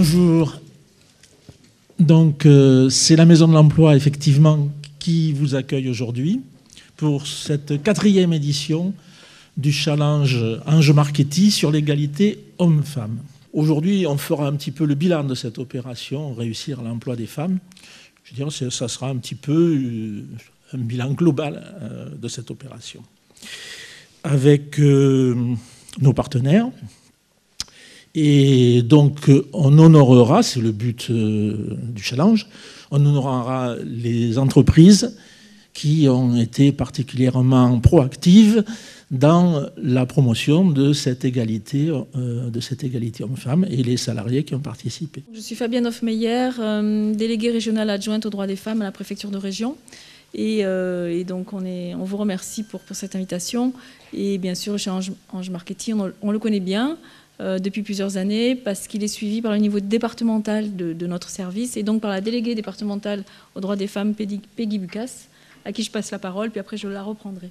Bonjour. Donc, euh, c'est la Maison de l'Emploi, effectivement, qui vous accueille aujourd'hui pour cette quatrième édition du challenge Ange Marchetti sur l'égalité homme-femme. Aujourd'hui, on fera un petit peu le bilan de cette opération, réussir l'emploi des femmes. Je veux dire, ça sera un petit peu euh, un bilan global euh, de cette opération. Avec nos partenaires, et donc, on honorera, c'est le but euh, du challenge, on honorera les entreprises qui ont été particulièrement proactives dans la promotion de cette égalité, euh, cette égalité homme-femme et les salariés qui ont participé. Je suis Fabienne Hoffmeyer, euh, déléguée régionale adjointe aux droits des femmes à la préfecture de région. Et, donc on, vous remercie pour, cette invitation. Et bien sûr, chez Ange, Marketing, on le connaît bien. Euh, depuis plusieurs années parce qu'il est suivi par le niveau départemental de, notre service et donc par la déléguée départementale aux droits des femmes, Peggy Bucas, à qui je passe la parole, puis après je la reprendrai.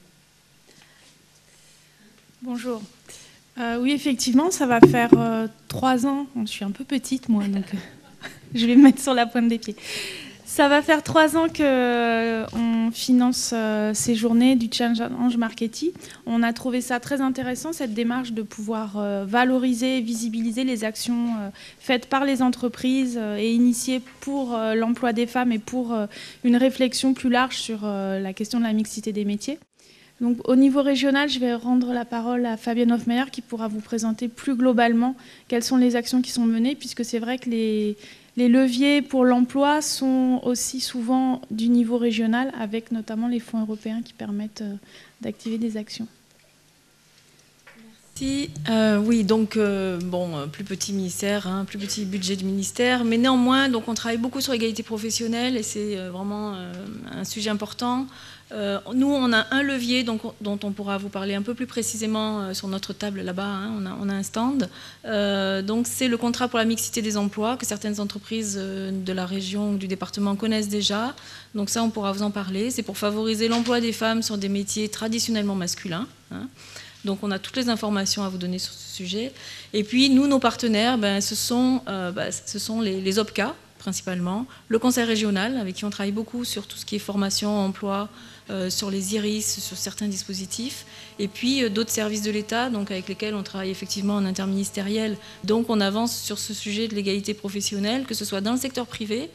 Bonjour. Euh, oui, effectivement, ça va faire euh, trois ans. je suis un peu petite, moi, donc je vais me mettre sur la pointe des pieds. Ça va faire trois ans qu'on finance euh, ces journées du challenge marketing. On a trouvé ça très intéressant, cette démarche de pouvoir euh, valoriser et visibiliser les actions euh, faites par les entreprises et initiées pour l'emploi des femmes et pour une réflexion plus large sur la question de la mixité des métiers. Donc, au niveau régional, je vais rendre la parole à Fabienne Hofmeyer qui pourra vous présenter plus globalement quelles sont les actions qui sont menées, puisque c'est vrai que les, les leviers pour l'emploi sont aussi souvent du niveau régional, avec notamment les fonds européens qui permettent euh, d'activer des actions. Merci. Euh, oui, donc euh, bon, plus petit ministère, hein, plus petit budget de ministère, mais néanmoins, donc on travaille beaucoup sur l'égalité professionnelle et c'est vraiment un sujet important. Euh, nous, on a un levier dont on pourra vous parler un peu plus précisément euh, sur notre table là-bas. Hein. on, a, un stand. Euh, donc, c'est le contrat pour la mixité des emplois que certaines entreprises de la région ou du département connaissent déjà. Donc, ça, on pourra vous en parler. C'est pour favoriser l'emploi des femmes sur des métiers traditionnellement masculins. Hein. Donc on a toutes les informations à vous donner sur ce sujet. Et puis nous, nos partenaires, ben, ce sont, ben, ce sont les, les, OPCA principalement, le conseil régional avec qui on travaille beaucoup sur tout ce qui est formation, emploi, euh, sur les iris, sur certains dispositifs, et puis euh, d'autres services de l'État, donc avec lesquels on travaille effectivement en interministériel. Donc on avance sur ce sujet de l'égalité professionnelle, que ce soit dans le secteur privé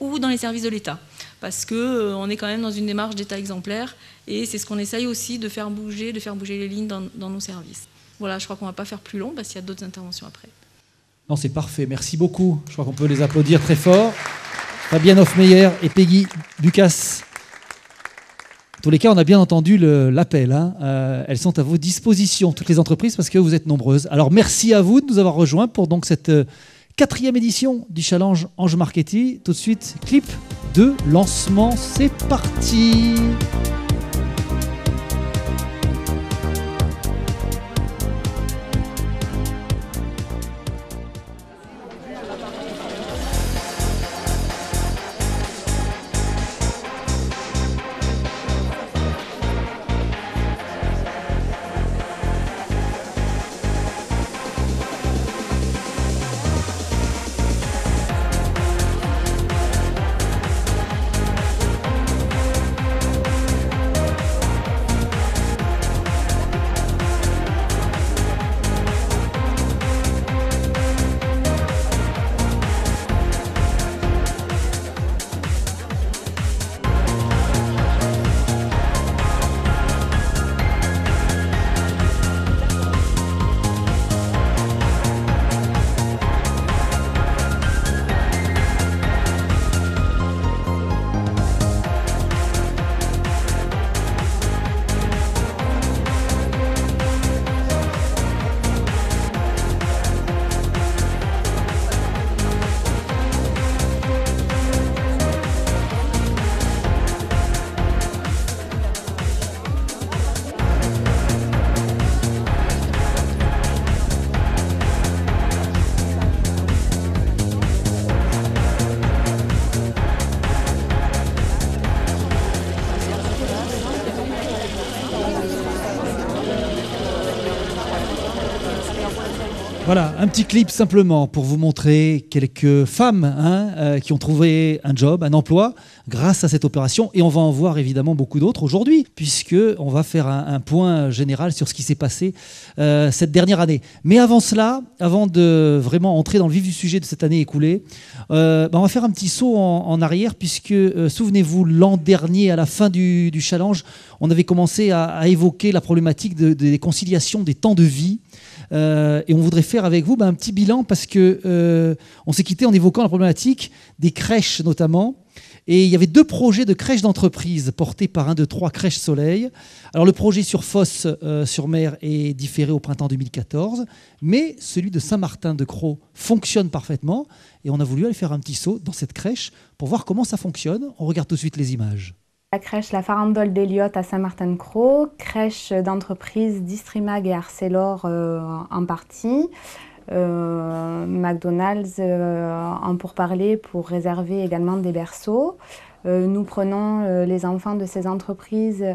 ou dans les services de l'État, parce que euh, on est quand même dans une démarche d'État exemplaire, et c'est ce qu'on essaye aussi de faire bouger, de faire bouger les lignes dans, nos services. Voilà, je crois qu'on va pas faire plus long, parce qu'il y a d'autres interventions après. Non, c'est parfait. Merci beaucoup. Je crois qu'on peut les applaudir très fort. Fabienne Hoffmeyer et Peggy Ducasse tous les cas, on a bien entendu l'appel. Hein. Euh, elles sont à vos dispositions, toutes les entreprises, parce que vous êtes nombreuses. Alors merci à vous de nous avoir rejoints pour donc cette euh, quatrième édition du challenge Ange Marketing. Tout de suite, clip de lancement. C'est parti. petit clip simplement pour vous montrer quelques femmes hein, euh, qui ont trouvé un job, un emploi grâce à cette opération. Et on va en voir évidemment beaucoup d'autres aujourd'hui, puisque on va faire un, point général sur ce qui s'est passé euh, cette dernière année. Mais avant cela, avant de vraiment entrer dans le vif du sujet de cette année écoulée, euh, bah, on va faire un petit saut en, arrière, puisque souvenez-vous, l'an dernier, à la fin du, challenge, on avait commencé à, évoquer la problématique des conciliations des temps de vie euh, et on voudrait faire avec vous ben, un petit bilan parce que euh, on s'est quitté en évoquant la problématique des crèches notamment. Et il y avait deux projets de crèches d'entreprise portés par un de trois crèches Soleil. Alors le projet sur Fosse euh, sur Mer est différé au printemps 2014, mais celui de Saint-Martin de Croix fonctionne parfaitement. Et on a voulu aller faire un petit saut dans cette crèche pour voir comment ça fonctionne. On regarde tout de suite les images. La crèche La Farandole d'Eliott à Saint-Martin-Croix, crèche d'entreprise Distrimag et Arcelor euh, en partie, euh, McDonald's euh, en pourparler pour réserver également des berceaux. nous prenons les enfants de ces entreprises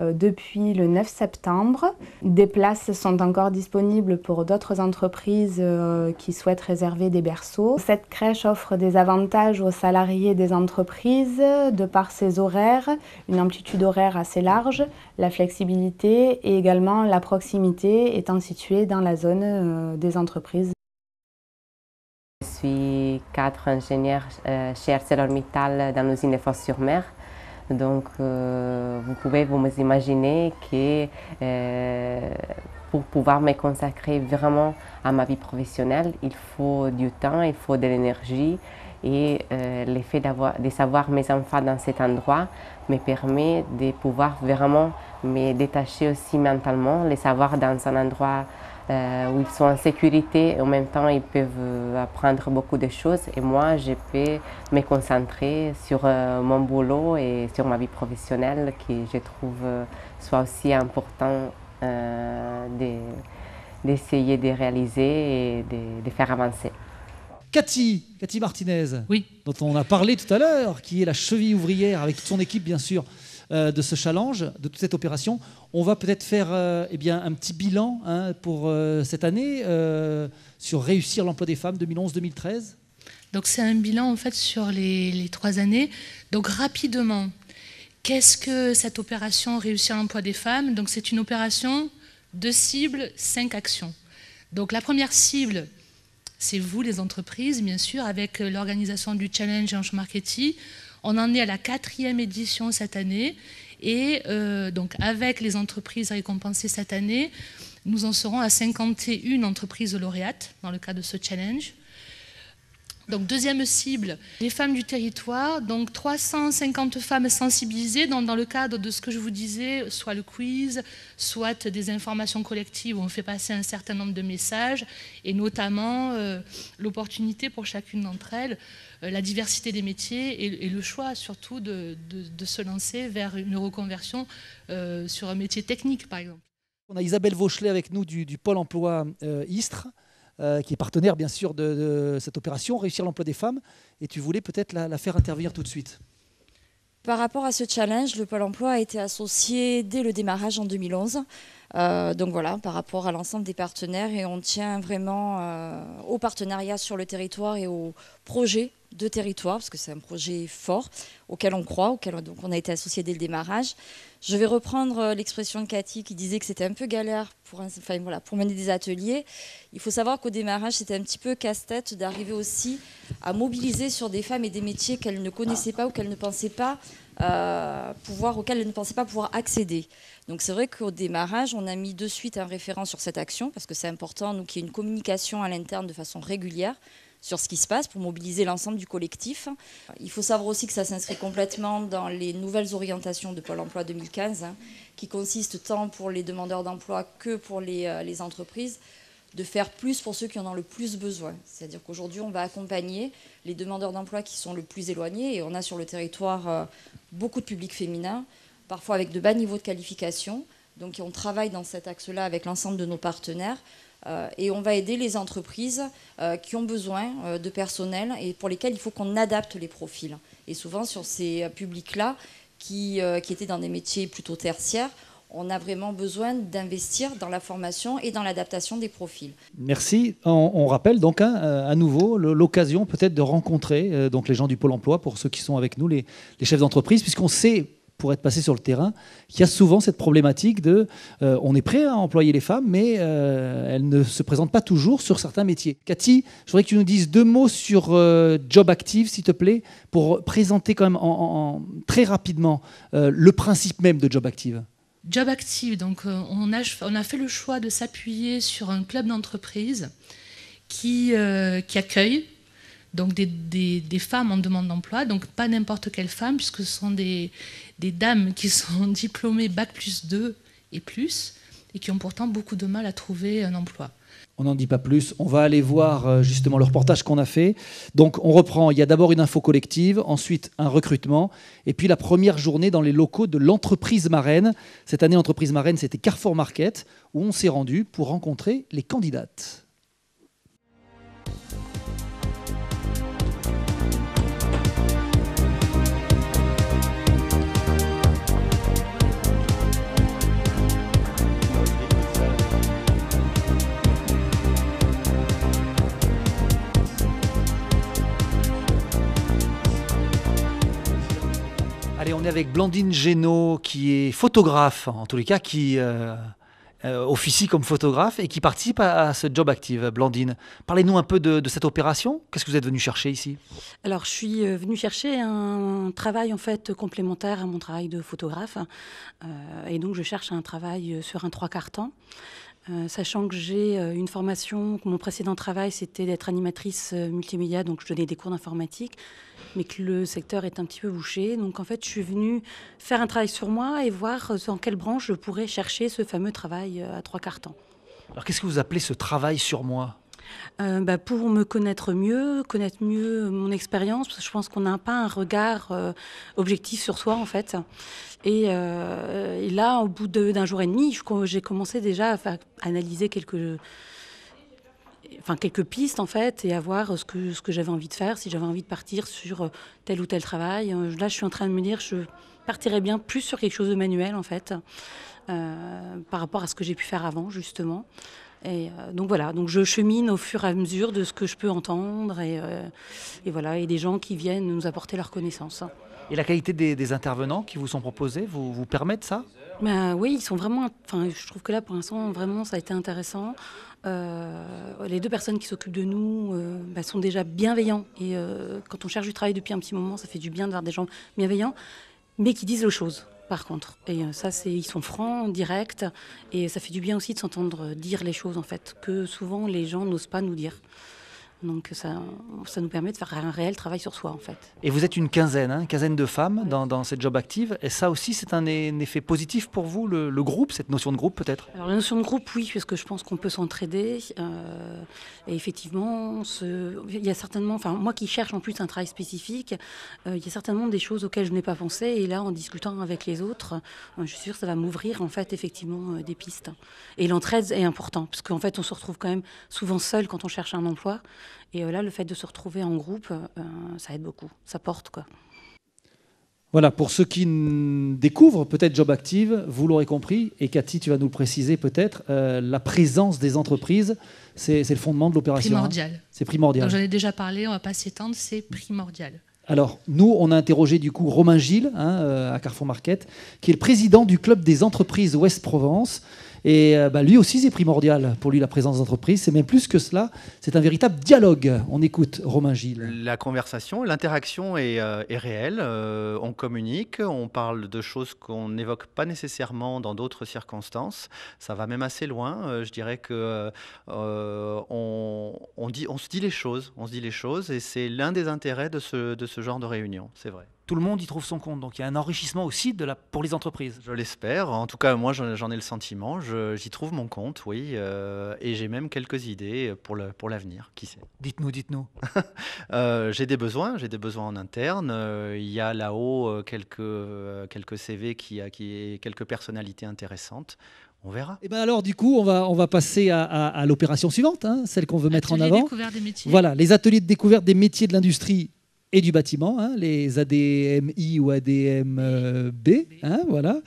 euh, depuis le 9 septembre. Des places sont encore disponibles pour d'autres entreprises euh, qui souhaitent réserver des berceaux. Cette crèche offre des avantages aux salariés des entreprises de par ses horaires, une amplitude horaire assez large, la flexibilité et également la proximité étant située dans la zone euh, des entreprises. Je suis cadre ingénieur chez ArcelorMittal dans l'usine de Fos-sur-Mer. Donc, euh, vous pouvez vous imaginer que euh, pour pouvoir me consacrer vraiment à ma vie professionnelle, il faut du temps, il faut de l'énergie. Et euh, l'effet de savoir mes enfants dans cet endroit me permet de pouvoir vraiment me détacher aussi mentalement, les savoir dans un endroit euh, où ils sont en sécurité et en même temps ils peuvent apprendre beaucoup de choses et moi je peux me concentrer sur euh, mon boulot et sur ma vie professionnelle qui je trouve soit aussi important euh, d'essayer de, réaliser et de, faire avancer. Cathy, Cathy Martinez, oui. dont on a parlé tout à l'heure, qui est la cheville ouvrière avec son équipe bien sûr euh, de ce challenge, de toute cette opération. On va peut-être faire euh, eh bien, un petit bilan hein, pour euh, cette année sur réussir l'emploi des femmes 2011-2013. Donc c'est un bilan en fait sur les, trois années. Donc rapidement, qu'est-ce que cette opération réussir l'emploi des femmes Donc c'est une opération de cibles, cinq actions. Donc la première cible, c'est vous, les entreprises, bien sûr, avec l'organisation du challenge en Marketing. On en est à la quatrième édition cette année. Et euh, donc, avec les entreprises récompensées cette année, nous en serons à 51 entreprises lauréates dans le cadre de ce challenge deuxième cible, les femmes du territoire, donc 350 femmes sensibilisées dans le cadre de ce que je vous disais, soit le quiz, soit des informations collectives où on fait passer un certain nombre de messages, et notamment euh, l'opportunité pour chacune d'entre elles, euh, la diversité des métiers et, le choix surtout de, se lancer vers une reconversion euh, sur un métier technique par exemple. On a Isabelle Vauchelet avec nous du, du Pôle emploi Istres. Euh, qui est partenaire bien sûr de, cette opération, Réussir l'emploi des femmes, et tu voulais peut-être la, faire intervenir tout de suite. Par rapport à ce challenge, le Pôle emploi a été associé dès le démarrage en 2011. Euh, donc voilà, par rapport à l'ensemble des partenaires, et on tient vraiment euh, au partenariat sur le territoire et au projet de territoire, parce que c'est un projet fort auquel on croit, auquel donc on a été associé dès le démarrage. Je vais reprendre euh, l'expression de Cathy qui disait que c'était un peu galère pour, voilà, pour mener des ateliers. Il faut savoir qu'au démarrage, c'était un petit peu casse-tête d'arriver aussi à mobiliser sur des femmes et des métiers qu'elles ne connaissaient pas ou qu'elles ne pensaient pas euh, pouvoir, auxquels elles ne pensaient pas pouvoir accéder. Donc c'est vrai qu'au démarrage, on a mis de suite un référent sur cette action, parce que c'est important, nous, qu'il y ait une communication à l'interne de façon régulière, sur ce qui se passe pour mobiliser l'ensemble du collectif. Il faut savoir aussi que ça s'inscrit complètement dans les nouvelles orientations de Pôle emploi 2015, hein, qui consistent tant pour les demandeurs d'emploi que pour euh, les, entreprises de faire plus pour ceux qui en ont le plus besoin. C'est-à-dire qu'aujourd'hui, on va accompagner les demandeurs d'emploi qui sont le plus éloignés, et on a sur le territoire euh, beaucoup de publics féminins, parfois avec de bas niveaux de qualification. Donc on travaille dans cet axe-là avec l'ensemble de nos partenaires euh, et on va aider les entreprises euh, qui ont besoin euh, de personnel et pour lesquelles il faut qu'on adapte les profils. Et souvent sur ces publics-là, qui, étaient dans des métiers plutôt tertiaires, on a vraiment besoin d'investir dans la formation et dans l'adaptation des profils. Merci. On, rappelle donc hein, à nouveau l'occasion peut-être de rencontrer donc les gens du Pôle Emploi pour ceux qui sont avec nous, les chefs d'entreprise, puisqu'on sait pour être passé sur le terrain, il y a souvent cette problématique de euh, on est prêt à employer les femmes, mais euh, elles ne se présentent pas toujours sur certains métiers. Cathy, je voudrais que tu nous dises deux mots sur euh, Job Active, s'il te plaît, pour présenter quand même en, très rapidement le principe même de Job Active. Job Active, donc on a, on a fait le choix de s'appuyer sur un club d'entreprise qui, qui accueille donc des, femmes en demande d'emploi, donc pas n'importe quelle femme, puisque ce sont des, des dames qui sont diplômées Bac plus 2 et plus, et qui ont pourtant beaucoup de mal à trouver un emploi. On n'en dit pas plus. On va aller voir euh, justement le reportage qu'on a fait. Donc on reprend. Il y a d'abord une info collective, ensuite un recrutement, et puis la première journée dans les locaux de l'entreprise marraine. Cette année, l'entreprise marraine, c'était Carrefour Market, où on s'est rendu pour rencontrer les candidates. avec Blandine Génaud, qui est photographe, en tous les cas, qui euh, euh, officie comme photographe et qui participe à, ce Job Active. Blandine, parlez-nous un peu de, cette opération. Qu'est-ce que vous êtes venue chercher ici Alors, je suis euh, venue chercher un travail, en fait, complémentaire à mon travail de photographe. et donc, je cherche un travail sur un trois quarts temps. Euh, sachant que j'ai euh, une formation, que mon précédent travail c'était d'être animatrice euh, multimédia, donc je donnais des cours d'informatique, mais que le secteur est un petit peu bouché. Donc en fait, je suis venue faire un travail sur moi et voir dans quelle branche je pourrais chercher ce fameux travail à trois quarts temps. Alors qu'est-ce que vous appelez ce travail sur moi euh, bah, Pour me connaître mieux, connaître mieux mon expérience, parce que je pense qu'on n'a pas un regard euh, objectif sur soi en fait. Et, euh, là, au bout d'un jour et demi, j'ai commencé déjà à, analyser quelques enfin quelques pistes en fait et à voir ce que, ce que j'avais envie de faire, si j'avais envie de partir sur tel ou tel travail. Là, je suis en train de me dire, je partirais bien plus sur quelque chose de manuel en fait, par rapport à ce que j'ai pu faire avant justement. Et euh, donc voilà, donc je chemine au fur et à mesure de ce que je peux entendre et, euh, voilà, et des gens qui viennent nous apporter leurs connaissances. Et la qualité des, intervenants qui vous sont proposés vous, vous permettent ça ben Oui, ils sont vraiment. Enfin, je trouve que là, pour l'instant, vraiment, ça a été intéressant. Euh, les deux personnes qui s'occupent de nous ben, sont déjà bienveillants. Et quand on cherche du travail depuis un petit moment, ça fait du bien de voir des gens bienveillants, mais qui disent les choses par contre. Et euh, ça, c'est, ils sont francs, directs, et ça fait du bien aussi de s'entendre dire les choses, en fait, que souvent les gens n'osent pas nous dire. Donc ça, nous permet de faire un réel travail sur soi en fait. Et vous êtes une quinzaine, une hein, quinzaine de femmes dans, cette job active. Et ça aussi c'est un, effet positif pour vous, le, groupe, cette notion de groupe peut-être Alors la notion de groupe oui, parce que je pense qu'on peut s'entraider. Euh, et effectivement, il y a certainement, enfin moi qui cherche en plus un travail spécifique, euh, il y a certainement des choses auxquelles je n'ai pas pensé. Et là en discutant avec les autres, euh, je suis sûre que ça va m'ouvrir en fait effectivement des pistes. Et l'entraide est importante, parce qu'en fait on se retrouve quand même souvent seul quand on cherche un emploi. Et euh, là, le fait de se retrouver en groupe, euh, ça aide beaucoup, ça porte quoi. Voilà, pour ceux qui découvrent peut-être Job Active, vous l'aurez compris, et Cathy, tu vas nous le préciser peut-être, euh, la présence des entreprises, c'est le fondement de l'opération. Hein. Primordial. c'est primordial. J'en ai déjà parlé, on ne va pas s'étendre, c'est primordial. Alors, nous, on a interrogé du coup Romain Gilles hein, à Carrefour Market, qui est le président du club des entreprises Ouest-Provence. Et euh, bah, lui aussi, c'est primordial pour lui la présence d'entreprise. C'est même plus que cela. C'est un véritable dialogue. On écoute Romain Gilles. La conversation, l'interaction est, euh, réelle. Euh, on communique, on parle de choses qu'on n'évoque pas nécessairement dans d'autres circonstances. Ça va même assez loin. je dirais que on, dit, on se dit les choses. On se dit les choses et c'est l'un des intérêts de de ce genre de réunion. C'est vrai tout le monde y trouve son compte. Donc il y a un enrichissement aussi de la, pour les entreprises. Je l'espère. En tout cas, moi, j'en ai le sentiment. J'y trouve mon compte, oui. Euh, et j'ai même quelques idées pour l'avenir. Pour qui sait Dites-nous, dites-nous. Euh, j'ai des besoins. J'ai des besoins en interne. Euh, il y a là-haut quelques, quelques CV qui, qui quelques personnalités intéressantes. On verra. Et eh ben alors, du coup, on va, on va passer à, l'opération suivante, hein, celle qu'on veut mettre en avant. Voilà, les ateliers de découverte des métiers de l'industrie et du bâtiment, hein, les ADMI ou ADMB, euh, hein, voilà,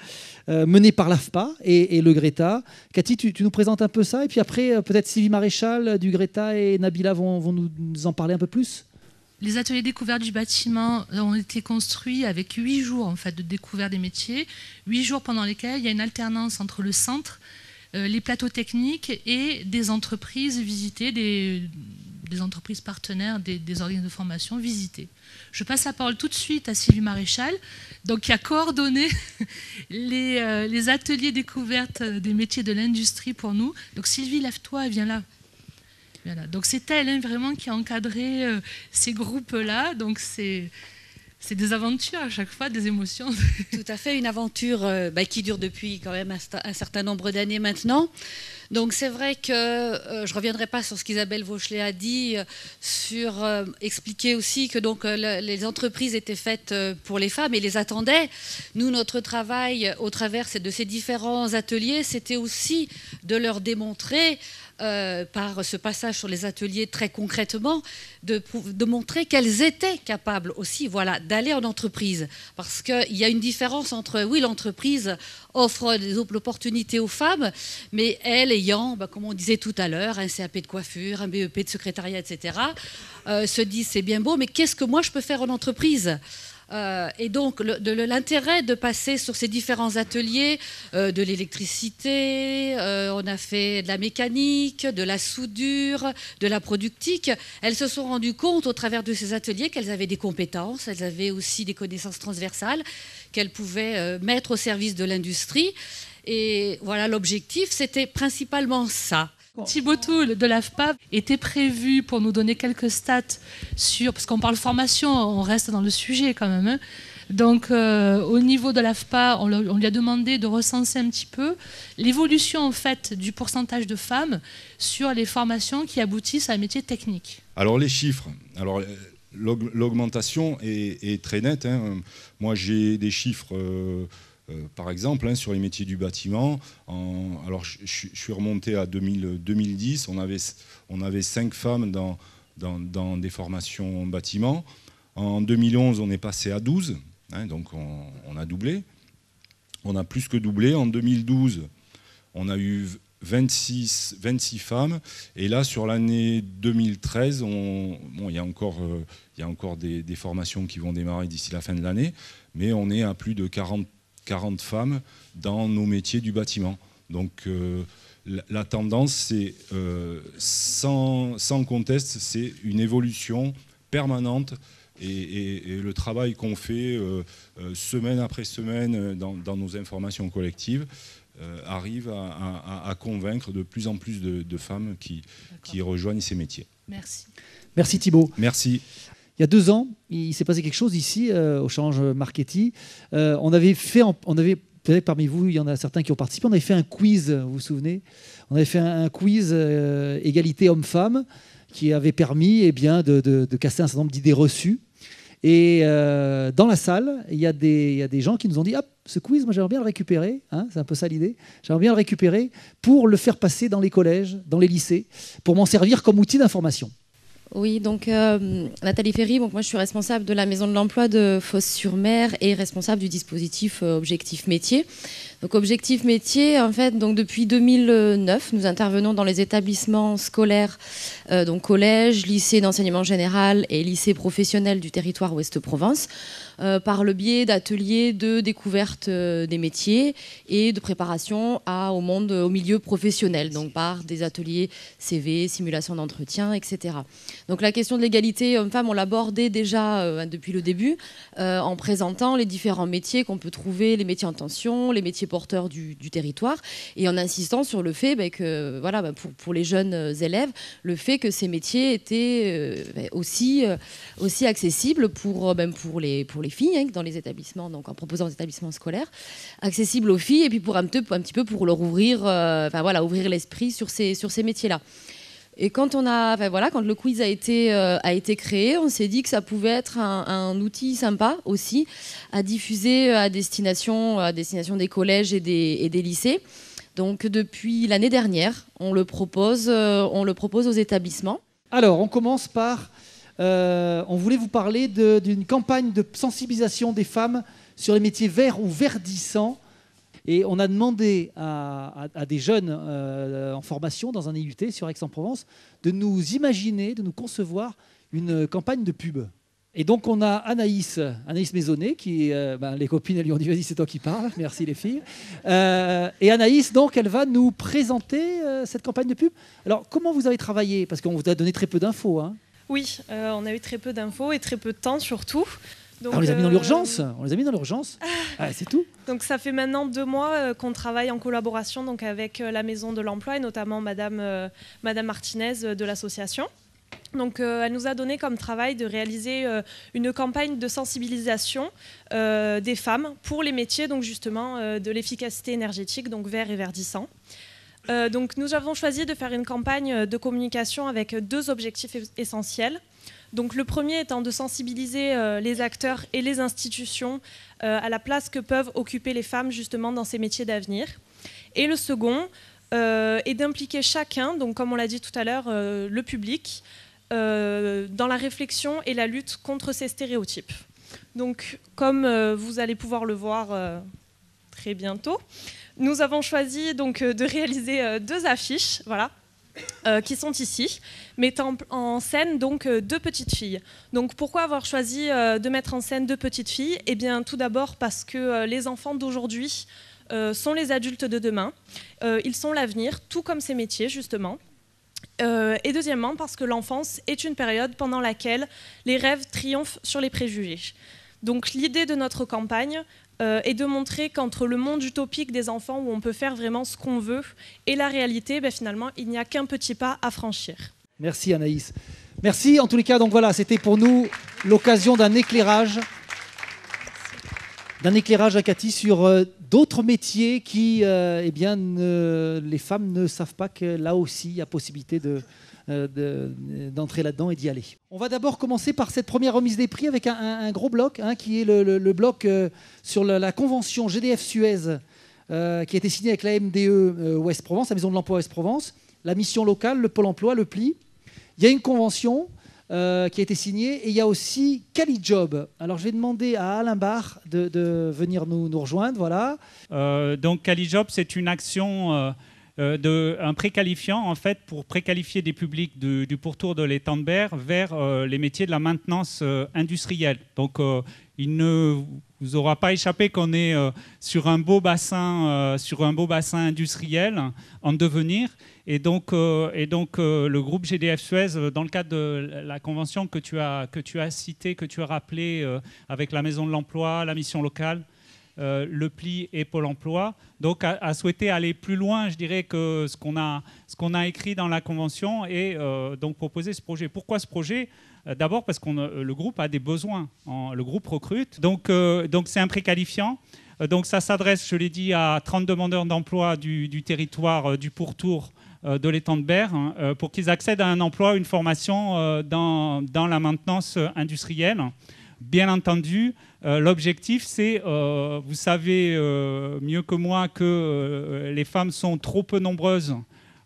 euh, menés par l'AFPA et, le Greta. Cathy, tu, nous présentes un peu ça, et puis après, euh, peut-être Sylvie Maréchal du Greta et Nabila vont, nous, en parler un peu plus. Les ateliers découverts du bâtiment ont été construits avec huit jours en fait de découverte des métiers, huit jours pendant lesquels il y a une alternance entre le centre, les plateaux techniques et des entreprises visitées, des, des entreprises partenaires, des, organismes de formation visités. Je passe la parole tout de suite à Sylvie Maréchal, donc, qui a coordonné euh, les, ateliers découvertes des métiers de l'industrie pour nous. Donc Sylvie, lève-toi et viens là. Donc c'est elle hein, vraiment qui a encadré euh, ces groupes-là. Donc c'est c'est des aventures à chaque fois, des émotions. Tout à fait, une aventure euh, bah, qui dure depuis quand même un, certain nombre d'années maintenant. Donc c'est vrai que euh, je ne reviendrai pas sur ce qu'Isabelle Vauchelet a dit, euh, sur expliquer aussi que donc les entreprises étaient faites pour les femmes et les attendaient. Nous, notre travail au travers de ces différents ateliers, c'était aussi de leur démontrer euh, par ce passage sur les ateliers très concrètement, de, montrer qu'elles étaient capables aussi voilà, d'aller en entreprise. Parce qu'il y a une différence entre, oui, l'entreprise offre des opportunités aux femmes, mais elles ayant, bah, comme on disait tout à l'heure, un CAP de coiffure, un BEP de secrétariat, etc., euh, se disent c'est bien beau, mais qu'est-ce que moi je peux faire en entreprise euh, et donc, l'intérêt de passer sur ces différents ateliers euh, de l'électricité, euh, on a fait de la mécanique, de la soudure, de la productique, elles se sont rendues compte au travers de ces ateliers qu'elles avaient des compétences, elles avaient aussi des connaissances transversales qu'elles pouvaient mettre au service de l'industrie. Et voilà, l'objectif, c'était principalement ça. Thibaut Toul de l'AFPA était prévu pour nous donner quelques stats sur, parce qu'on parle formation, on reste dans le sujet quand même. Hein. Donc euh, au niveau de l'AFPA, on, lui a demandé de recenser un petit peu l'évolution en fait du pourcentage de femmes sur les formations qui aboutissent à un métier technique. Alors les chiffres. Alors l'augmentation est, très nette. Hein. Moi j'ai des chiffres. Euh, euh, par exemple, hein, sur les métiers du bâtiment, alors je, suis remonté à 2010, on avait, on avait 5 femmes dans, dans, des formations bâtiment. En 2011, on est passé à 12, hein, donc on, a doublé. On a plus que doublé. En 2012, on a eu 26, 26 femmes. Et là, sur l'année 2013, il y a encore, euh, y encore des formations qui vont démarrer d'ici la fin de l'année, mais on est à plus de 40 40 femmes dans nos métiers du bâtiment. Donc euh, la tendance, c'est euh, sans, conteste, c'est une évolution permanente. Et, le travail qu'on fait euh, semaine après semaine dans, nos informations collectives arrive à, convaincre de plus en plus de, femmes qui, qui rejoignent ces métiers. Merci. Merci Thibault. Merci il y a deux ans, il s'est passé quelque chose ici, euh, au Change Marketing. Euh, on avait fait, on avait peut-être parmi vous, il y en a certains qui ont participé, on avait fait un quiz, vous vous souvenez On avait fait un, quiz euh, égalité homme-femme qui avait permis eh bien, de, casser un certain nombre d'idées reçues. Et dans la salle, il y, a des, gens qui nous ont dit hop, ce quiz, moi j'aimerais bien le récupérer. Hein, c'est un peu ça l'idée. J'aimerais bien le récupérer pour le faire passer dans les collèges, dans les lycées, pour m'en servir comme outil d'information. Oui, donc euh, Nathalie Ferry, donc moi je suis responsable de la maison de l'emploi de Fosse-sur-Mer et responsable du dispositif euh, Objectif Métier. Donc objectif métier, en fait, donc depuis 2009, nous intervenons dans les établissements scolaires, euh, donc collèges, lycées d'enseignement général et lycées professionnels du territoire Ouest-Provence, euh, par le biais d'ateliers de découverte euh, des métiers et de préparation au monde, au milieu professionnel, donc par des ateliers CV, simulation d'entretien, etc. Donc la question de l'égalité homme-femme, on l'abordait déjà depuis le début en présentant les différents métiers qu'on peut trouver, les métiers en tension, les métiers porteurs du, territoire, et en insistant sur le fait bah, que, voilà, bah, pour, pour, les jeunes euh, élèves, le fait que ces métiers étaient euh, bah, aussi, euh, aussi accessibles pour, même pour, les, pour les filles hein, dans les établissements, donc en proposant des établissements scolaires, accessibles aux filles, et puis pour un, un petit peu pour leur ouvrir, enfin voilà, ouvrir l'esprit sur ces, sur ces métiers-là. Et quand on a, voilà, quand le quiz a été euh, a été créé, on s'est dit que ça pouvait être un, outil sympa aussi à diffuser à destination à destination des collèges et des, lycées. Donc depuis l'année dernière, on le propose euh, on le propose aux établissements. Alors on commence par euh, on voulait vous parler d'une campagne de sensibilisation des femmes sur les métiers verts ou verdissants et on a demandé à, des jeunes euh, en formation dans un IUT sur Aix-en-Provence de nous imaginer, de nous concevoir une campagne de pub. Et donc on a Anaïs, Anaïs Maisonnet, qui, euh, ben, les copines elles lui ont dit vas-y c'est toi qui parles, merci les filles. Euh, et Anaïs donc elle va nous présenter cette campagne de pub. Alors comment vous avez travaillé Parce qu'on vous a donné très peu d'infos. Hein. Oui, on a eu très peu d'infos et très peu de temps surtout. Ah, on les a mis dans euh, l'urgence. On les a mis dans l'urgence. Ah, c'est tout. Donc ça fait maintenant deux mois euh, qu'on travaille en collaboration donc avec euh, la Maison de l'Emploi et notamment Madame Madame Martinez de l'association. Donc, elle nous a donné comme travail de réaliser une campagne de sensibilisation des femmes pour les métiers, donc justement de l'efficacité énergétique, donc vert et verdissant. donc, nous avons choisi de faire une campagne de communication avec deux objectifs essentiels. Donc le premier étant de sensibiliser euh, les acteurs et les institutions euh, à la place que peuvent occuper les femmes justement dans ces métiers d'avenir. Et le second euh, est d'impliquer chacun, donc comme on l'a dit tout à l'heure, le public, dans la réflexion et la lutte contre ces stéréotypes. Donc comme vous allez pouvoir le voir très bientôt, nous avons choisi donc de réaliser deux affiches, voilà, qui sont ici mettant en scène donc euh, deux petites filles. Donc pourquoi avoir choisi euh, de mettre en scène deux petites filles Eh bien tout d'abord parce que euh, les enfants d'aujourd'hui sont les adultes de demain. ils sont l'avenir, tout comme ces métiers justement. et deuxièmement, parce que l'enfance est une période pendant laquelle les rêves triomphent sur les préjugés. Donc l'idée de notre campagne est de montrer qu'entre le monde utopique des enfants où on peut faire vraiment ce qu'on veut et la réalité, ben, finalement, il n'y a qu'un petit pas à franchir. Merci Anaïs. Merci en tous les cas. Donc voilà, c'était pour nous l'occasion d'un éclairage, d'un éclairage à Cathy sur euh, d'autres métiers qui, euh, eh bien, les femmes ne savent pas que là aussi il y a possibilité euh, d'entrer là-dedans et d'y aller. On va d'abord commencer par cette première remise des prix avec un, gros bloc, hein, qui est le, bloc sur la, la, convention GDF Suez, qui a été signée avec la MDE Ouest Provence, la Maison de l'Emploi Ouest Provence, la mission locale, le Pôle Emploi, le PLI il y a une convention euh, qui a été signée et il y a aussi CaliJob. Alors je vais demander à Alain Barre de, venir nous, nous, rejoindre. Voilà. Euh, donc CaliJob, c'est une action. Euh, euh, de, un préqualifiant en fait pour préqualifier des publics du, pourtour de l'étang de vers les métiers de la maintenance industrielle. Donc il ne vous aura pas échappé qu'on est sur un beau bassin sur un beau bassin industriel en devenir et donc, euh, euh, le groupe GDF Suez, euh, dans le cadre de la convention que tu as, que tu as citée, que tu as rappelée avec la Maison de l'Emploi, la mission locale, le pli et Pôle emploi. Donc, a, souhaité aller plus loin, je dirais, que ce qu'on a, a écrit dans la convention et donc proposer ce projet. Pourquoi ce projet D'abord parce que le groupe a des besoins. le groupe recrute. Donc, c'est un préqualifiant. Donc, ça s'adresse, je l'ai dit, à 30 demandeurs d'emploi du, du, territoire du pourtour euh, de l'étang de Berre hein, euh, pour qu'ils accèdent à un emploi, une formation euh, dans, dans, la maintenance industrielle. Bien entendu, l'objectif, c'est, vous savez mieux que moi que les femmes sont trop peu nombreuses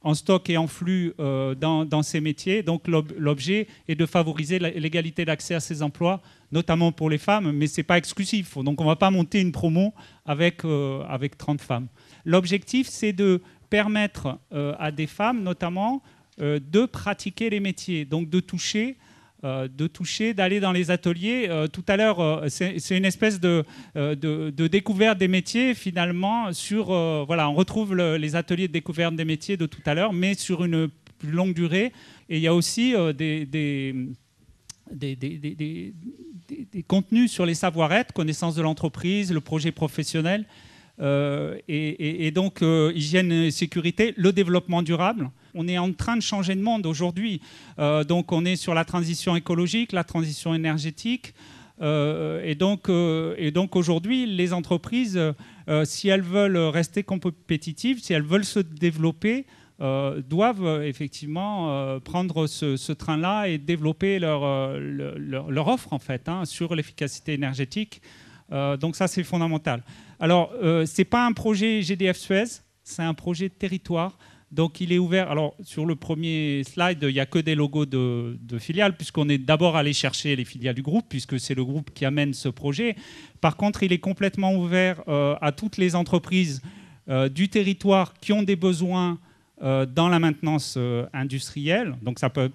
en stock et en flux dans, dans, ces métiers. Donc l'objet est de favoriser l'égalité d'accès à ces emplois, notamment pour les femmes, mais ce n'est pas exclusif. Donc on ne va pas monter une promo avec, avec 30 femmes. L'objectif, c'est de permettre euh, à des femmes notamment euh, de pratiquer les métiers, donc de toucher euh, de toucher, d'aller dans les ateliers. tout à l'heure, c'est une espèce de, de, découverte des métiers finalement. Sur, voilà, on retrouve les ateliers de découverte des métiers de tout à l'heure, mais sur une plus longue durée. Et il y a aussi des, des, des, des, contenus sur les savoir-être, connaissance de l'entreprise, le projet professionnel. Euh, et, donc, euh, hygiène et sécurité, le développement durable. On est en train de changer de monde aujourd'hui. Euh, donc, on est sur la transition écologique, la transition énergétique. et donc, donc aujourd'hui, les entreprises, si elles veulent rester compétitives, si elles veulent se développer, doivent effectivement prendre ce, train-là et développer leur, leur, offre en fait hein, sur l'efficacité énergétique euh, donc ça, c'est fondamental. Alors, euh, ce n'est pas un projet GDF Suez, c'est un projet de territoire. Donc il est ouvert. Alors sur le premier slide, il n'y a que des logos de, filiales, puisqu'on est d'abord allé chercher les filiales du groupe, puisque c'est le groupe qui amène ce projet. Par contre, il est complètement ouvert euh, à toutes les entreprises du territoire qui ont des besoins dans la maintenance industrielle. Donc ça peut,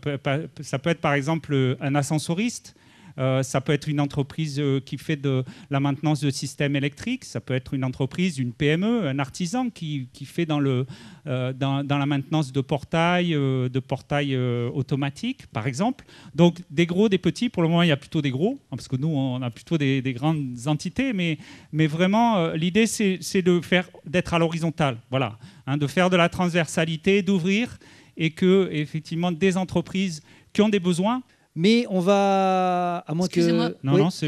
ça peut être par exemple un ascensoriste, euh, ça peut être une entreprise euh, qui fait de la maintenance de systèmes électriques, ça peut être une entreprise, une PME, un artisan qui, fait dans, le, euh, dans, la maintenance de portails, de portails automatiques, par exemple. Donc des gros, des petits, pour le moment il y a plutôt des gros, hein, parce que nous on a plutôt des, grandes entités, mais, vraiment l'idée c'est de faire d'être à l'horizontale, voilà, hein, de faire de la transversalité, d'ouvrir et que effectivement des entreprises qui ont des besoins mais on va. À moins Non, non, bah, je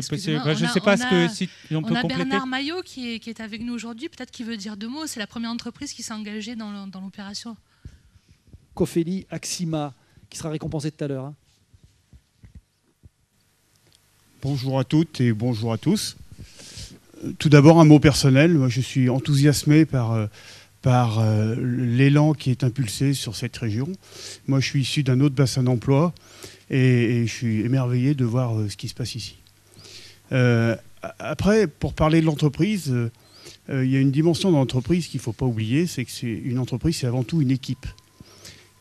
ne sais pas a, ce que. on, a Bernard Maillot qui est, avec nous aujourd'hui. Peut-être qu'il veut dire deux mots. C'est la première entreprise qui s'est engagée dans l'opération. Cofeli Axima, qui sera récompensée tout à l'heure. Hein. Bonjour à toutes et bonjour à tous. Euh, tout d'abord, un mot personnel. Moi, je suis enthousiasmé par, euh, par euh, l'élan qui est impulsé sur cette région. Moi, je suis issu d'un autre bassin d'emploi et, je suis émerveillé de voir euh, ce qui se passe ici. Euh, après, pour parler de l'entreprise, euh, il y a une dimension d'entreprise qu'il ne faut pas oublier, c'est que c'est une entreprise, c'est avant tout une équipe.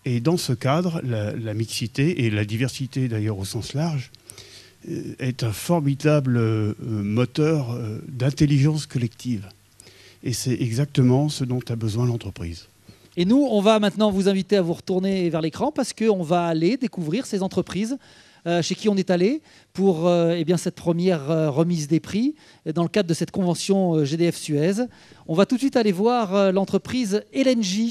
Et dans ce cadre, la mixité et la diversité d'ailleurs au sens large est un formidable moteur d'intelligence collective. Et c'est exactement ce dont a besoin l'entreprise. Et nous, on va maintenant vous inviter à vous retourner vers l'écran parce qu'on va aller découvrir ces entreprises euh, chez qui on est allé pour euh, eh bien, cette première euh, remise des prix dans le cadre de cette convention GDF Suez. On va tout de suite aller voir l'entreprise LNG.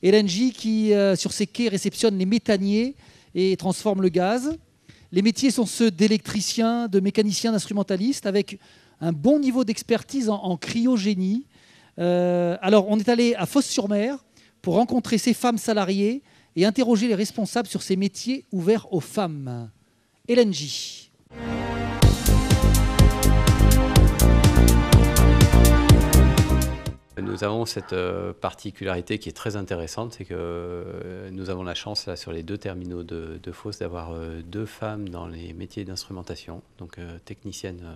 LNG qui, sur ses quais, réceptionne les méthaniers et transforme le gaz. Les métiers sont ceux d'électriciens, de mécanicien, d'instrumentaliste avec un bon niveau d'expertise en, cryogénie. alors, on est allé à Fosse-sur-Mer, pour rencontrer ces femmes salariées et interroger les responsables sur ces métiers ouverts aux femmes. LNJ. Nous avons cette euh, particularité qui est très intéressante, c'est que euh, nous avons la chance sur les deux terminaux de, de FOSS d'avoir euh, deux femmes dans les métiers d'instrumentation, donc techniciennes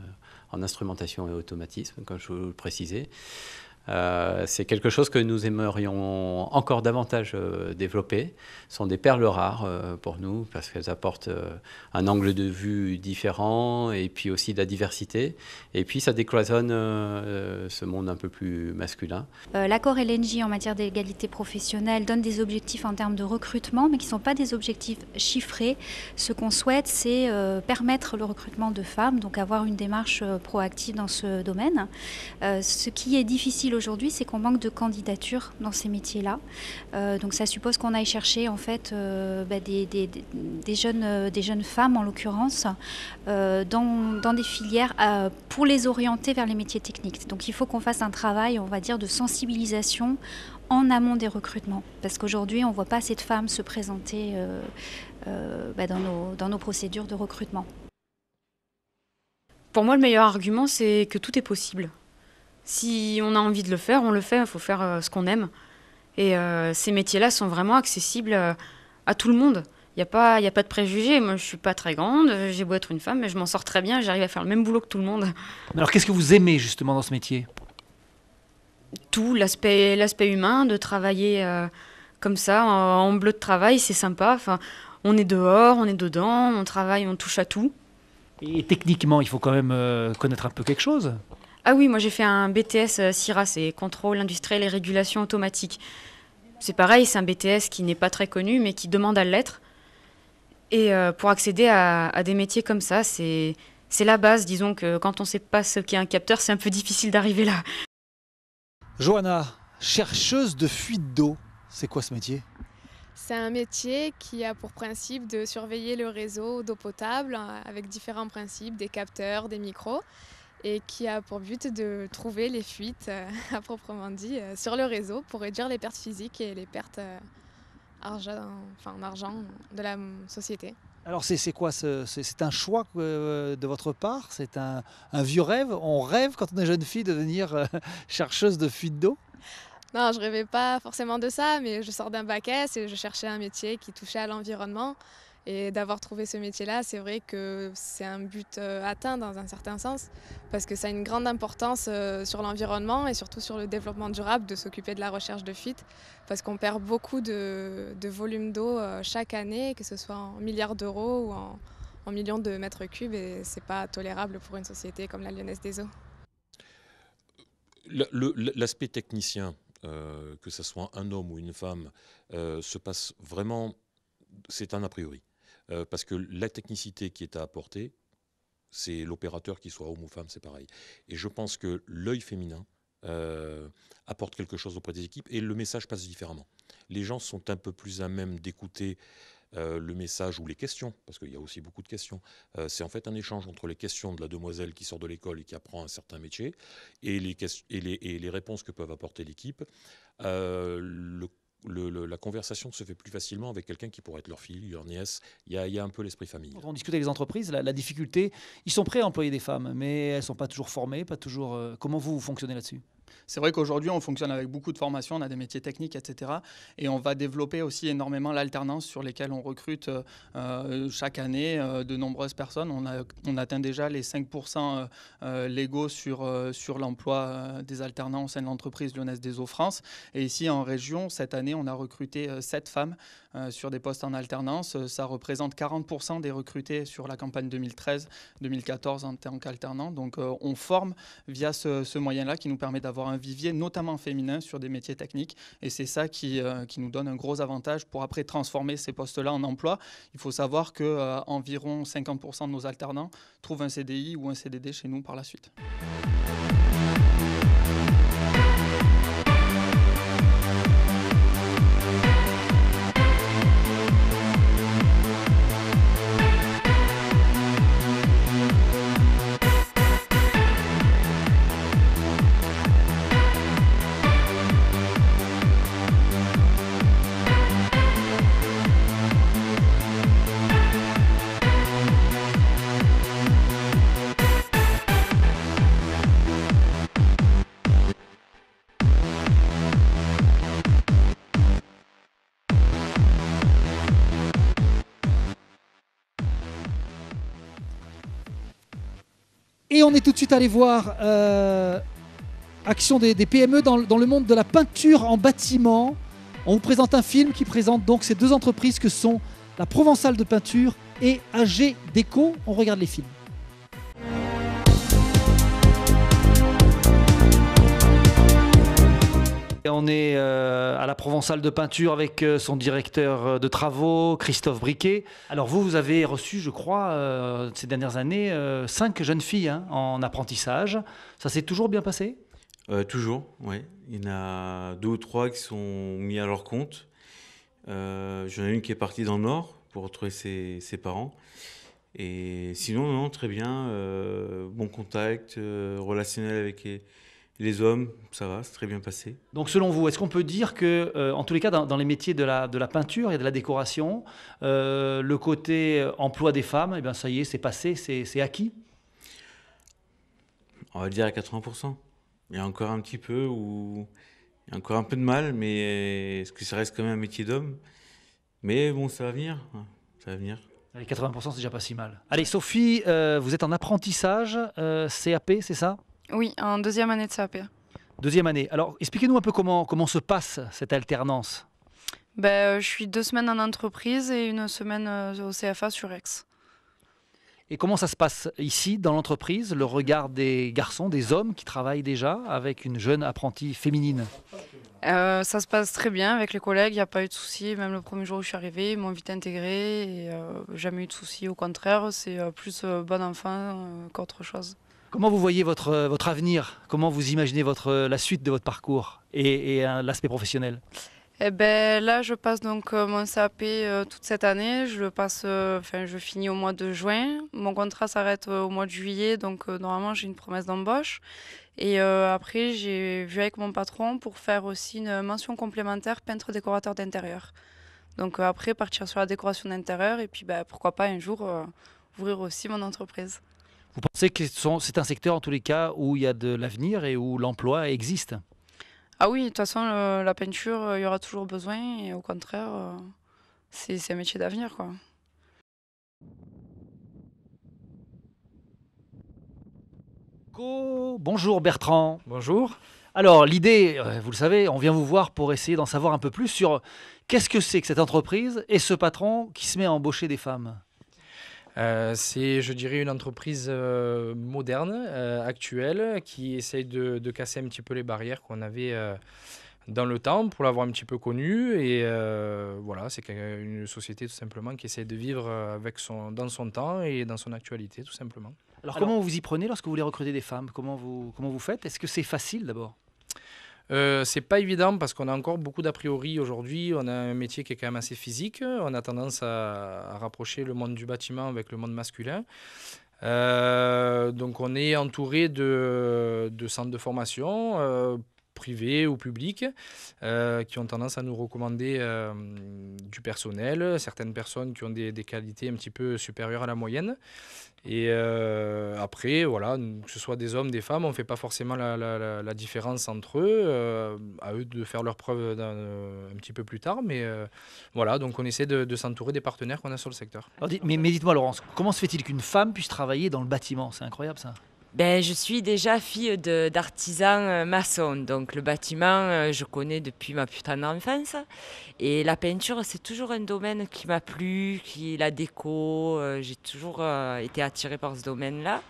en instrumentation et automatisme, comme je vous le précisais. Euh, c'est quelque chose que nous aimerions encore davantage euh, développer. Ce sont des perles rares euh, pour nous parce qu'elles apportent un angle de vue différent et puis aussi de la diversité. Et puis ça décloisonne ce monde un peu plus masculin. L'accord LNJ en matière d'égalité professionnelle donne des objectifs en termes de recrutement, mais qui ne sont pas des objectifs chiffrés. Ce qu'on souhaite, c'est permettre le recrutement de femmes, donc avoir une démarche proactive dans ce domaine. ce qui est difficile aujourd'hui, c'est qu'on manque de candidatures dans ces métiers-là. Euh, donc ça suppose qu'on aille chercher en fait euh, bah, euh, des, jeunes, femmes en l'occurrence dans, des filières pour les orienter vers les métiers techniques. Donc il faut qu'on fasse un travail, on va dire, de sensibilisation en amont des recrutements. Parce qu'aujourd'hui, on ne voit pas assez de femmes se présenter bah, dans nos procédures de recrutement. Pour moi, le meilleur argument, c'est que tout est possible. Si on a envie de le faire, on le fait. Il faut faire euh, ce qu'on aime. Et euh, ces métiers-là sont vraiment accessibles euh, à tout le monde. Il n'y a, pas, a pas de préjugés. Moi, je suis pas très grande. J'ai beau être une femme, mais je m'en sors très bien. J'arrive à faire le même boulot que tout le monde. Alors, qu'est-ce que vous aimez justement dans ce métier Tout, l'aspect humain, de travailler comme ça, en, en, bleu de travail, c'est sympa. Enfin, on est dehors, on est dedans, on travaille, on touche à tout. Et techniquement, il faut quand même connaître un peu quelque chose ah oui, moi j'ai fait un BTS CIRA, euh, c'est contrôle industriel et régulation automatique. C'est pareil, c'est un BTS qui n'est pas très connu, mais qui demande à l'être. Et euh, pour accéder à, à, des métiers comme ça, c'est la base. Disons que quand on ne sait pas ce qu'est un capteur, c'est un peu difficile d'arriver là. Johanna, chercheuse de fuite d'eau, c'est quoi ce métier c'est un métier qui a pour principe de surveiller le réseau d'eau potable euh, avec différents principes, des capteurs, des micros et qui a pour but de trouver les fuites, euh, à proprement dit, euh, sur le réseau pour réduire les pertes physiques et les pertes euh, enfin, en argent de la société. Alors c'est quoi C'est un choix de votre part C'est un, vieux rêve On rêve quand on est jeune fille de devenir chercheuse de fuites d'eau non, je rêvais pas forcément de ça, mais je sors d'un bac et je cherchais un métier qui touchait à l'environnement. Et d'avoir trouvé ce métier-là, c'est vrai que c'est un but euh, atteint dans un certain sens, parce que ça a une grande importance euh, sur l'environnement et surtout sur le développement durable de s'occuper de la recherche de fuites, parce qu'on perd beaucoup de, volume d'eau euh, chaque année, que ce soit en milliards d'euros ou en, millions de mètres cubes, et c'est pas tolérable pour une société comme la Lyonnaise des Eaux. L'aspect technicien, que ce soit un homme ou une femme, se passe vraiment c'est un a priori. Euh, parce que la technicité qui est à apporter, c'est l'opérateur qui soit homme ou femme, c'est pareil. Et je pense que l'œil féminin euh, apporte quelque chose auprès des équipes et le message passe différemment. Les gens sont un peu plus à même d'écouter euh, le message ou les questions, parce qu'il y a aussi beaucoup de questions. c'est en fait un échange entre les questions de la demoiselle qui sort de l'école et qui apprend un certain métier et les, et les réponses que peuvent apporter l'équipe. le la conversation se fait plus facilement avec quelqu'un qui pourrait être leur fille, leur nièce. Il y a, un peu l'esprit famille. on discute avec les entreprises, la, difficulté, ils sont prêts à employer des femmes, mais elles ne sont pas toujours formées, pas toujours. Euh, comment vous, vous fonctionnez là-dessus c'est vrai qu'aujourd'hui, on fonctionne avec beaucoup de formations, on a des métiers techniques, etc. Et on va développer aussi énormément l'alternance sur lesquelles on recrute euh, euh, chaque année euh, de nombreuses personnes. On, atteint déjà les 5% légaux sur, sur l'emploi des alternants au sein de l'entreprise lyonnaise des eaux France. Et ici, en région, cette année, on a recruté 7 femmes sur des postes en alternance. Ça représente 40% des recrutés sur la campagne 2013-2014 en tant qu'alternant. Donc on forme via ce, ce moyen-là qui nous permet d'avoir un vivier, notamment féminin, sur des métiers techniques. Et c'est ça qui, euh, qui nous donne un gros avantage pour après transformer ces postes-là en emploi. Il faut savoir que euh, environ 50% de nos alternants trouvent un CDI ou un CDD chez nous par la suite. Et on est tout de suite allé voir euh, action des, PME dans, dans, le monde de la peinture en bâtiment. On vous présente un film qui présente donc ces deux entreprises que sont la Provençale de peinture et AG Déco. On regarde les films. on est euh, à la Provençale de peinture avec euh, son directeur euh, de travaux, Christophe Briquet. Alors vous, vous avez reçu, je crois, ces dernières années, cinq jeunes filles hein, en apprentissage. Ça s'est toujours bien passé toujours, oui. Il y en a deux ou trois qui sont mis à leur compte. J'en ai une qui est partie dans le Nord pour retrouver ses, parents. Et sinon, très bien. bon contact, relationnel avec les, les hommes, ça va, c'est très bien passé. Donc selon vous, est-ce qu'on peut dire que, euh, en tous les cas, dans, les métiers de la, peinture et de la décoration, euh, le côté euh, emploi des femmes, eh bien, ça y est, c'est passé, c'est acquis On va dire à 80%. Il y a encore un petit peu ou encore un peu de mal, mais est-ce que ça reste quand même un métier d'homme Mais bon, ça va venir, ça va venir. 80%, c'est déjà pas si mal. Allez, Sophie, vous êtes en apprentissage, CAP, c'est ça oui, en deuxième année de CAP. Deuxième année. Alors, expliquez-nous un peu comment, comment se passe cette alternance. Ben, euh, je suis deux semaines en entreprise et une semaine euh, au CFA sur Aix. Et comment ça se passe ici, dans l'entreprise, le regard des garçons, des hommes qui travaillent déjà avec une jeune apprentie féminine euh, Ça se passe très bien avec les collègues, il n'y a pas eu de soucis. Même le premier jour où je suis arrivée, ils m'ont vite intégrée et jamais eu de soucis. Au contraire, c'est plus bon enfant qu'autre chose. Comment vous voyez votre, euh, votre avenir Comment vous imaginez votre, euh, la suite de votre parcours et, euh, l'aspect professionnel eh ben, là, je passe donc mon CAP toute cette année. Je passe, enfin, je finis au mois de juin. Mon contrat s'arrête au mois de juillet, donc normalement j'ai une promesse d'embauche. Et après, j'ai vu avec mon patron pour faire aussi une mention complémentaire peintre décorateur d'intérieur. Donc après, partir sur la décoration d'intérieur et puis bah, pourquoi pas un jour ouvrir aussi mon entreprise. Vous pensez que c'est un secteur, en tous les cas, où il y a de l'avenir et où l'emploi existe Ah oui, de toute façon, la peinture, euh, il y aura toujours besoin. Et au contraire, euh, c'est un métier d'avenir, quoi. Bonjour Bertrand. Bonjour. Alors l'idée, euh, vous le savez, on vient vous voir pour essayer d'en savoir un peu plus sur qu'est-ce que c'est que cette entreprise et ce patron qui se met à embaucher des femmes. Euh, c'est, je dirais, une entreprise euh, moderne, euh, actuelle, qui essaye de, casser un petit peu les barrières qu'on avait dans le temps pour l'avoir un petit peu connue. Et voilà, c'est une société tout simplement qui essaie de vivre avec son, dans son temps et dans son actualité, tout simplement. Alors, comment vous y prenez lorsque vous voulez recruter des femmes comment vous, comment vous faites Est-ce que c'est facile d'abord euh, c'est pas évident parce qu'on a encore beaucoup d'a priori aujourd'hui. On a un métier qui est quand même assez physique. On a tendance à, rapprocher le monde du bâtiment avec le monde masculin. Euh, donc on est entouré de, centres de formation. Euh, privés ou publics, qui ont tendance à nous recommander du personnel, certaines personnes qui ont des, qualités un petit peu supérieures à la moyenne. Et euh, après, voilà, que ce soit des hommes, des femmes, on ne fait pas forcément la, différence entre eux. Euh, à eux de faire leurs preuves euh, un petit peu plus tard. Mais voilà, donc on essaie de, s'entourer des partenaires qu'on a sur le secteur. mais dites-moi, Laurence, comment se fait-il qu'une femme puisse travailler dans le bâtiment C'est incroyable ça ben, Je suis déjà fille d'artisan euh, maçon, donc le bâtiment, euh, je connais depuis ma putain d'enfance. Et la peinture, c'est toujours un domaine qui m'a plu, qui la déco, euh, j'ai toujours été attirée par ce domaine-là.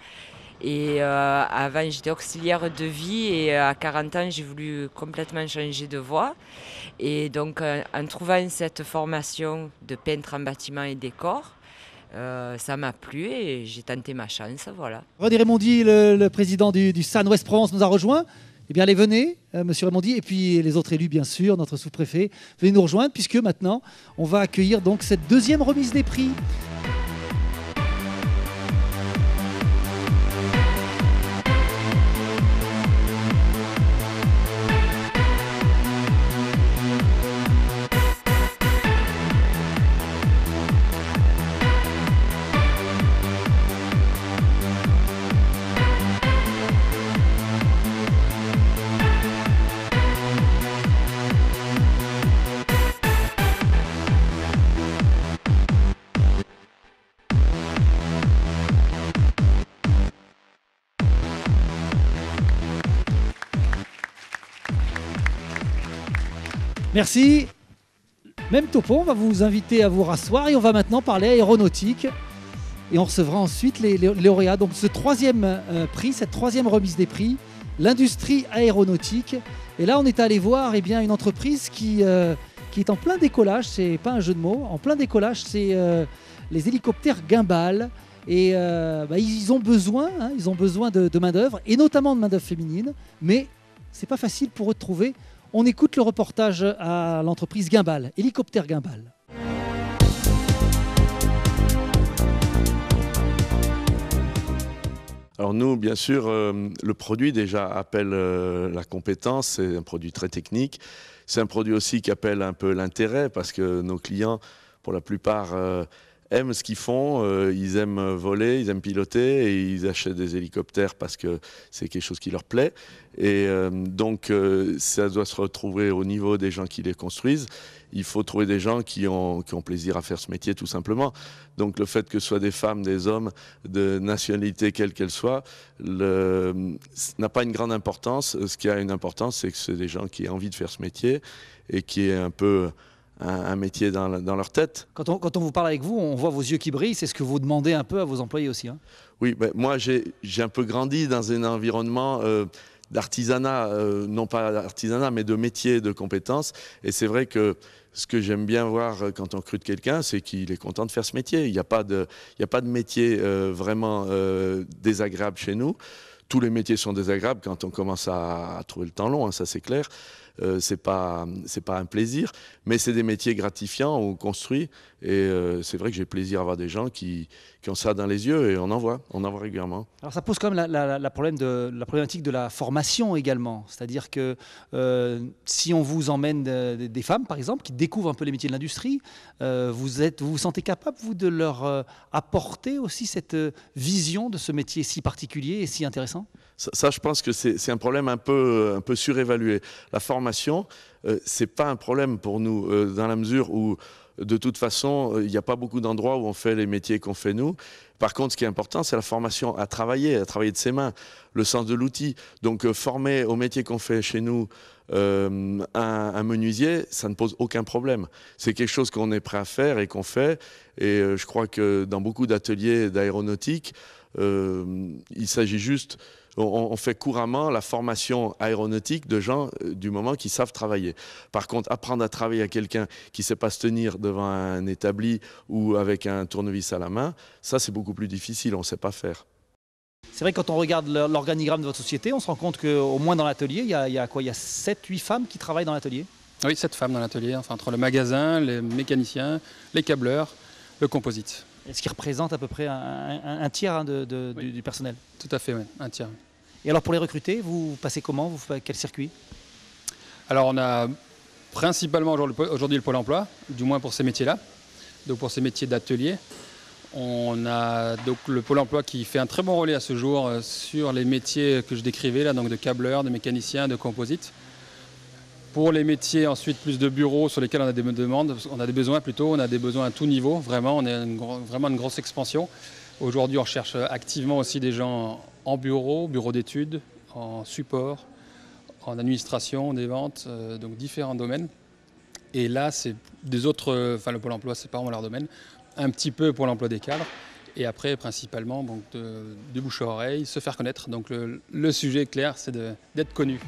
Et avant, j'étais auxiliaire de vie et à 40 ans, j'ai voulu complètement changer de voie. Et donc, en trouvant cette formation de peintre en bâtiment et décor, euh, ça m'a plu et j'ai tenté ma chance, voilà. René Raymondi, le, président du, du SAN Ouest-Provence, nous a rejoint. Eh bien, allez, venez, euh, monsieur Raymondi, et puis les autres élus, bien sûr, notre sous-préfet, venez nous rejoindre, puisque maintenant, on va accueillir donc cette deuxième remise des prix. Merci. Même topo, on va vous inviter à vous rasseoir et on va maintenant parler aéronautique. Et on recevra ensuite les, lauréats. Donc ce troisième euh, prix, cette troisième remise des prix, l'industrie aéronautique. Et là, on est allé voir eh bien, une entreprise qui, euh, qui est en plein décollage, c'est pas un jeu de mots, en plein décollage, c'est euh, les hélicoptères Gimbal. Et bah, ils ont besoin, hein, ils ont besoin de, main-d'œuvre, et notamment de main-d'œuvre féminine, mais c'est pas facile pour eux de trouver. On écoute le reportage à l'entreprise Gimbal, hélicoptère Gimbal. Alors nous, bien sûr, euh, le produit déjà appelle euh, la compétence, c'est un produit très technique. C'est un produit aussi qui appelle un peu l'intérêt parce que nos clients, pour la plupart, euh, aiment ce qu'ils font, euh, ils aiment voler, ils aiment piloter et ils achètent des hélicoptères parce que c'est quelque chose qui leur plaît. Et euh, donc euh, ça doit se retrouver au niveau des gens qui les construisent. Il faut trouver des gens qui ont, qui ont plaisir à faire ce métier tout simplement. Donc le fait que ce soit des femmes, des hommes, de nationalité quelle qu'elle soit, n'a pas une grande importance. Ce qui a une importance, c'est que sont des gens qui ont envie de faire ce métier et qui est un peu un, métier dans, leur tête. Quand on, vous parle avec vous, on voit vos yeux qui brillent, c'est ce que vous demandez un peu à vos employés aussi. Hein. Oui, ben, moi j'ai un peu grandi dans un environnement... Euh, d'artisanat, euh, non pas d'artisanat, mais de métier, de compétences. Et c'est vrai que ce que j'aime bien voir euh, quand on crute quelqu'un, c'est qu'il est content de faire ce métier. Il n'y a, pas de, a pas de métier vraiment désagréable chez nous. Tous les métiers sont désagréables quand on commence à, trouver le temps long, hein, ça c'est clair. Euh, c'est pas, pas un plaisir, mais c'est des métiers gratifiants où on construit et euh, c'est vrai que j'ai plaisir à voir des gens qui, qui, ont ça dans les yeux et on en voit, on en voit régulièrement. Alors ça pose quand même la, problème de, la problématique de la formation également. C'est-à-dire que euh, si on vous emmène des, femmes, par exemple, qui découvrent un peu les métiers de l'industrie, euh, vous, êtes, vous sentez capable, vous, de leur apporter aussi cette vision de ce métier si particulier et si intéressant ça, je pense que c'est un problème un peu, un peu surévalué. La formation, c'est pas un problème pour nous, dans la mesure où de toute façon, euh, il n'y a pas beaucoup d'endroits où on fait les métiers qu'on fait nous. Par contre, ce qui est important, c'est la formation à travailler, à travailler de ses mains, le sens de l'outil. Donc, euh, former au métier qu'on fait chez nous euh, un, menuisier, ça ne pose aucun problème. C'est quelque chose qu'on est prêt à faire et qu'on fait. Et euh, je crois que dans beaucoup d'ateliers d'aéronautique, euh, il s'agit juste, on, fait couramment la formation aéronautique de gens du moment qui savent travailler. Par contre, apprendre à travailler à quelqu'un qui ne sait pas se tenir devant un établi ou avec un tournevis à la main, ça c'est beaucoup plus difficile, on ne sait pas faire. C'est vrai que quand on regarde l'organigramme de votre société, on se rend compte qu'au moins dans l'atelier, il y a, quoi Il y a 7-8 femmes qui travaillent dans l'atelier oui, 7 femmes dans l'atelier, entre le magasin, les mécaniciens, les câbleurs, le composite. est ce qui représente à peu près un, tiers hein, du, personnel Tout à fait, oui, un tiers. Et alors pour les recruter, vous passez comment vous, Quel circuit Alors on a principalement aujourd'hui le Pôle emploi, du moins pour ces métiers-là, donc pour ces métiers d'atelier. On a donc le Pôle emploi qui fait un très bon relais à ce jour euh, sur les métiers que je décrivais, là, donc de câbleur, de mécanicien, de composite. Pour les métiers ensuite plus de bureaux sur lesquels on a des demandes, on a des besoins plutôt, on a des besoins à tout niveau, vraiment, on a vraiment une grosse expansion. Aujourd'hui on recherche euh, activement aussi des gens en bureau, bureau d'études, en support, en administration, des ventes, euh, donc différents domaines. Et là, c'est des autres, enfin le Pôle emploi, c'est pas vraiment leur domaine un petit peu pour l'emploi des cadres. Et après, principalement, donc, de, bouche à oreille, se faire connaître. Donc le sujet clair, c'est d'être connu.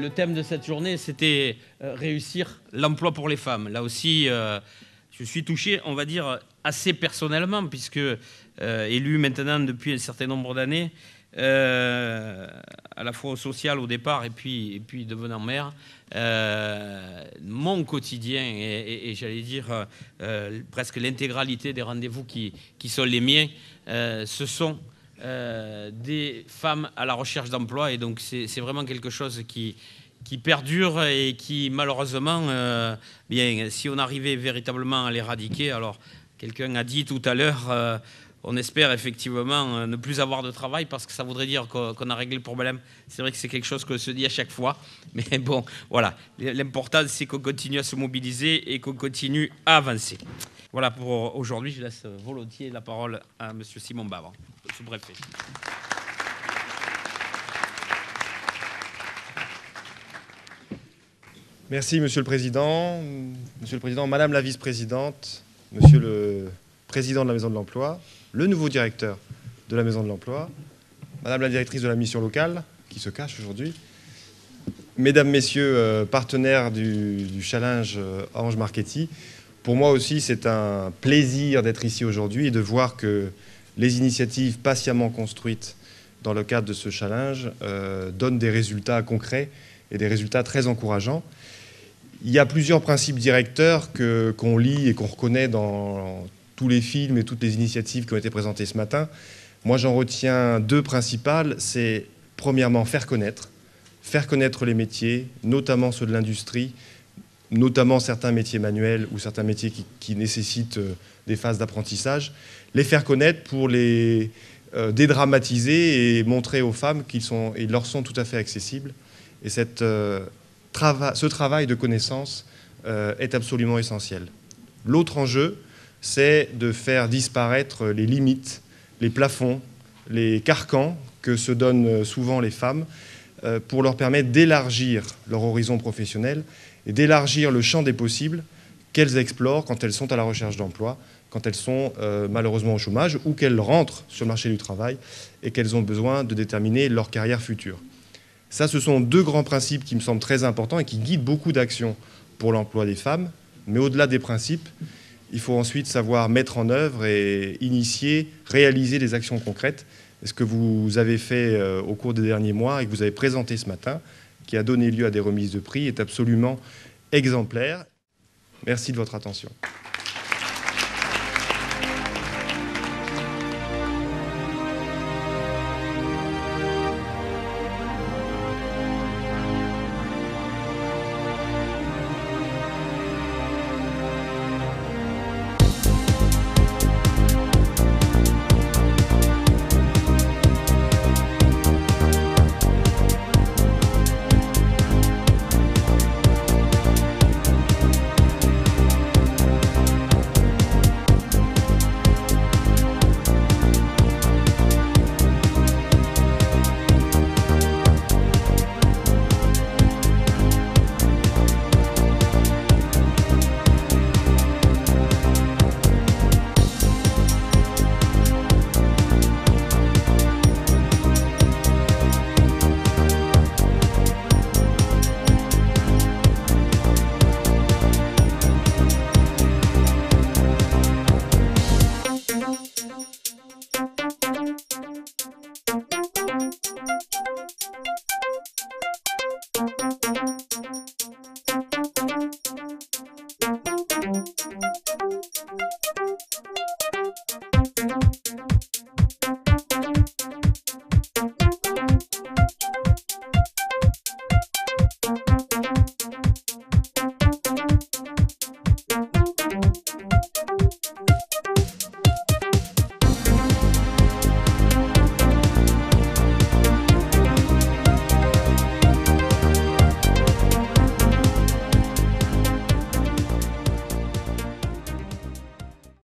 le thème de cette journée, c'était euh, réussir l'emploi pour les femmes. Là aussi, euh, je suis touché, on va dire, assez personnellement, puisque euh, élu maintenant depuis un certain nombre d'années, à la fois au social au départ et puis, et puis devenant maire, mon quotidien et, j'allais dire presque l'intégralité des rendez-vous qui, qui, sont les miens, ce sont euh, des femmes à la recherche d'emploi. Et donc, c'est vraiment quelque chose qui, perdure et qui, malheureusement, euh, bien, si on arrivait véritablement à l'éradiquer, alors, quelqu'un a dit tout à l'heure. Euh, on espère effectivement ne plus avoir de travail parce que ça voudrait dire qu'on a réglé le problème. C'est vrai que c'est quelque chose que se dit à chaque fois. Mais bon, voilà. L'important, c'est qu'on continue à se mobiliser et qu'on continue à avancer. Voilà pour euh, aujourd'hui. Je laisse euh, volontiers la parole à M. Simon Bavre, sous-préfet. Merci, Monsieur le Président, Monsieur le Président, Madame la Vice-présidente, Monsieur le Président de la Maison de l'Emploi, le nouveau directeur de la Maison de l'Emploi, Madame la Directrice de la Mission Locale, qui se cache aujourd'hui, Mesdames, Messieurs, euh, partenaires du, challenge Orange Marketing, pour moi aussi, c'est un plaisir d'être ici aujourd'hui et de voir que les initiatives patiemment construites dans le cadre de ce challenge euh, donnent des résultats concrets et des résultats très encourageants. Il y a plusieurs principes directeurs qu'on lit et qu'on reconnaît dans tous les films et toutes les initiatives qui ont été présentées ce matin. Moi, j'en retiens deux principales. C'est premièrement faire connaître, faire connaître les métiers, notamment ceux de l'industrie, notamment certains métiers manuels ou certains métiers qui, nécessitent euh, des phases d'apprentissage, les faire connaître pour les euh, dédramatiser et montrer aux femmes qu'ils sont, leur sont tout à fait accessibles. Et euh, ce travail de connaissance est absolument essentiel. L'autre enjeu, c'est de faire disparaître les limites, les plafonds, les carcans que se donnent souvent les femmes pour leur permettre d'élargir leur horizon professionnel et d'élargir le champ des possibles qu'elles explorent quand elles sont à la recherche d'emploi, quand elles sont euh, malheureusement au chômage ou qu'elles rentrent sur le marché du travail et qu'elles ont besoin de déterminer leur carrière future. Ça, ce sont deux grands principes qui me semblent très importants et qui guident beaucoup d'actions pour l'emploi des femmes. Mais au-delà des principes, il faut ensuite savoir mettre en œuvre et initier, réaliser des actions concrètes. ce que vous avez fait euh, au cours des derniers mois et que vous avez présenté ce matin, qui a donné lieu à des remises de prix, est absolument exemplaire. Merci de votre attention.